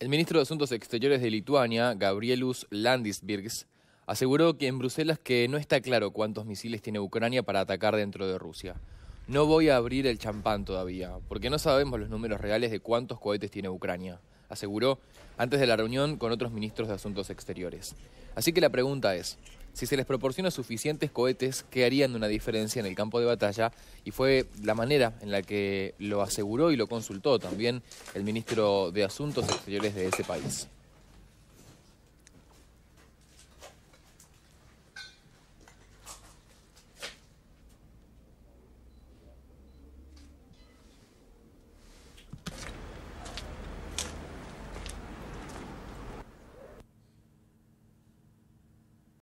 El ministro de Asuntos Exteriores de Lituania, Gabrielus Landisbirgs, aseguró que en Bruselas que no está claro cuántos misiles tiene Ucrania para atacar dentro de Rusia. No voy a abrir el champán todavía, porque no sabemos los números reales de cuántos cohetes tiene Ucrania, aseguró antes de la reunión con otros ministros de Asuntos Exteriores. Así que la pregunta es, si se les proporciona suficientes cohetes que harían una diferencia en el campo de batalla y fue la manera en la que lo aseguró y lo consultó también el ministro de Asuntos Exteriores de ese país.